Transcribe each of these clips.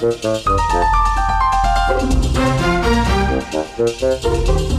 Thank you.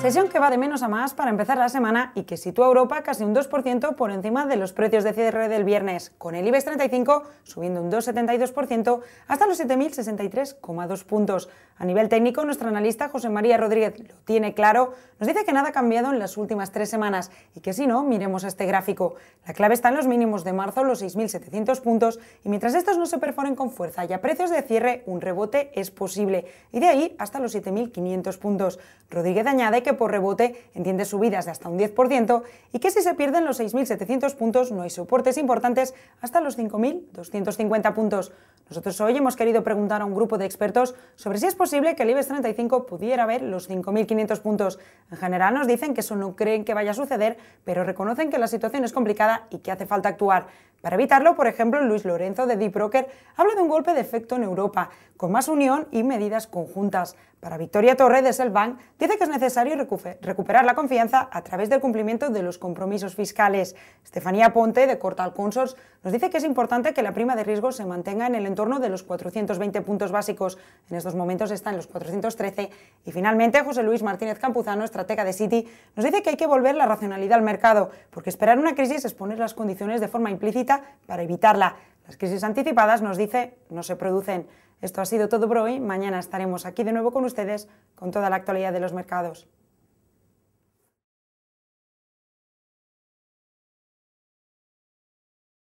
Sesión que va de menos a más para empezar la semana y que sitúa a Europa casi un 2% por encima de los precios de cierre del viernes, con el IBEX 35 subiendo un 2,72% hasta los 7.063,2 puntos. A nivel técnico, nuestro analista José María Rodríguez lo tiene claro, nos dice que nada ha cambiado en las últimas tres semanas y que si no, miremos este gráfico. La clave está en los mínimos de marzo, los 6.700 puntos, y mientras estos no se perforen con fuerza y a precios de cierre, un rebote es posible, y de ahí hasta los 7.500 puntos. Rodríguez añade que por rebote entiende subidas de hasta un 10% y que si se pierden los 6.700 puntos no hay soportes importantes hasta los 5.250 puntos. Nosotros hoy hemos querido preguntar a un grupo de expertos sobre si es posible que el IBEX 35 pudiera ver los 5.500 puntos. En general nos dicen que eso no creen que vaya a suceder, pero reconocen que la situación es complicada y que hace falta actuar. Para evitarlo, por ejemplo, Luis Lorenzo de Deep Broker habla de un golpe de efecto en Europa, con más unión y medidas conjuntas. Para Victoria Torre de Selbank dice que es necesario recuperar la confianza a través del cumplimiento de los compromisos fiscales. Estefanía Ponte de Cortal Consors nos dice que es importante que la prima de riesgo se mantenga en el entorno de los 420 puntos básicos. En estos momentos está en los 413. Y finalmente, José Luis Martínez Campuzano, estratega de Citi, nos dice que hay que volver la racionalidad al mercado, porque esperar una crisis es poner las condiciones de forma implícita para evitarla. Las crisis anticipadas, nos dice, no se producen. Esto ha sido todo por hoy. Mañana estaremos aquí de nuevo con ustedes con toda la actualidad de los mercados.